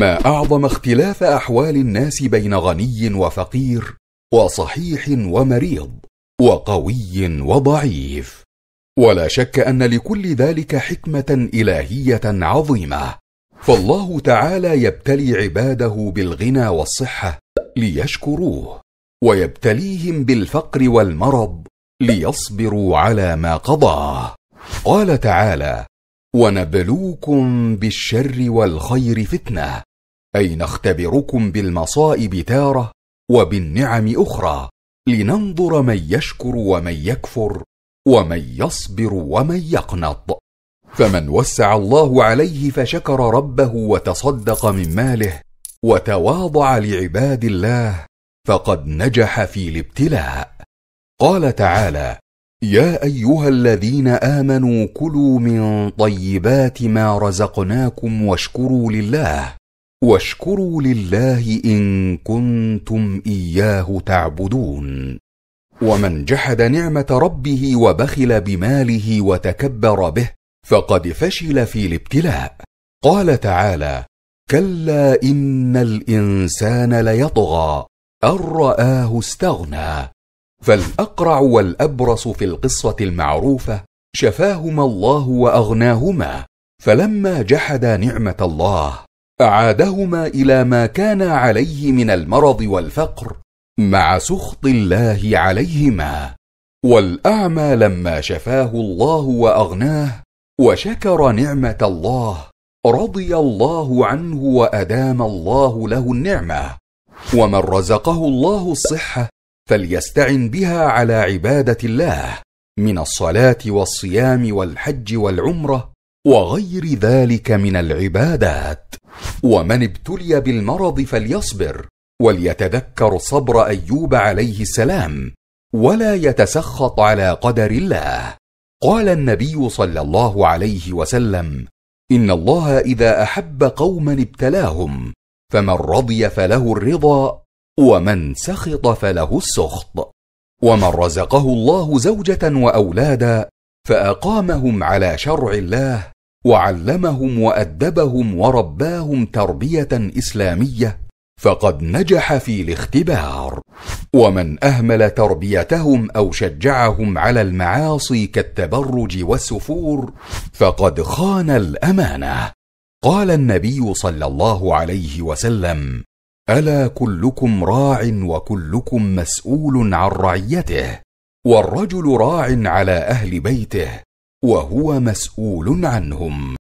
ما اعظم اختلاف احوال الناس بين غني وفقير وصحيح ومريض وقوي وضعيف ولا شك ان لكل ذلك حكمه الهيه عظيمه فالله تعالى يبتلي عباده بالغنى والصحه ليشكروه ويبتليهم بالفقر والمرض ليصبروا على ما قضاه قال تعالى ونبلوكم بالشر والخير فتنه اي نختبركم بالمصائب تاره وبالنعم اخرى لننظر من يشكر ومن يكفر ومن يصبر ومن يقنط فمن وسع الله عليه فشكر ربه وتصدق من ماله وتواضع لعباد الله فقد نجح في الابتلاء قال تعالى يا ايها الذين امنوا كلوا من طيبات ما رزقناكم واشكروا لله واشكروا لله إن كنتم إياه تعبدون ومن جحد نعمة ربه وبخل بماله وتكبر به فقد فشل في الابتلاء قال تعالى كلا إن الإنسان ليطغى أن رآه استغنى فالأقرع والأبرص في القصة المعروفة شفاهما الله وأغناهما فلما جحدا نعمة الله أعادهما إلى ما كان عليه من المرض والفقر مع سخط الله عليهما والأعمى لما شفاه الله وأغناه وشكر نعمة الله رضي الله عنه وأدام الله له النعمة ومن رزقه الله الصحة فليستعن بها على عبادة الله من الصلاة والصيام والحج والعمرة وغير ذلك من العبادات ومن ابتلي بالمرض فليصبر وليتذكر صبر ايوب عليه السلام ولا يتسخط على قدر الله قال النبي صلى الله عليه وسلم ان الله اذا احب قوما ابتلاهم فمن رضي فله الرضا ومن سخط فله السخط ومن رزقه الله زوجه واولادا فاقامهم على شرع الله وعلمهم وادبهم ورباهم تربيه اسلاميه فقد نجح في الاختبار ومن اهمل تربيتهم او شجعهم على المعاصي كالتبرج والسفور فقد خان الامانه قال النبي صلى الله عليه وسلم الا كلكم راع وكلكم مسؤول عن رعيته والرجل راع على اهل بيته وهو مسؤول عنهم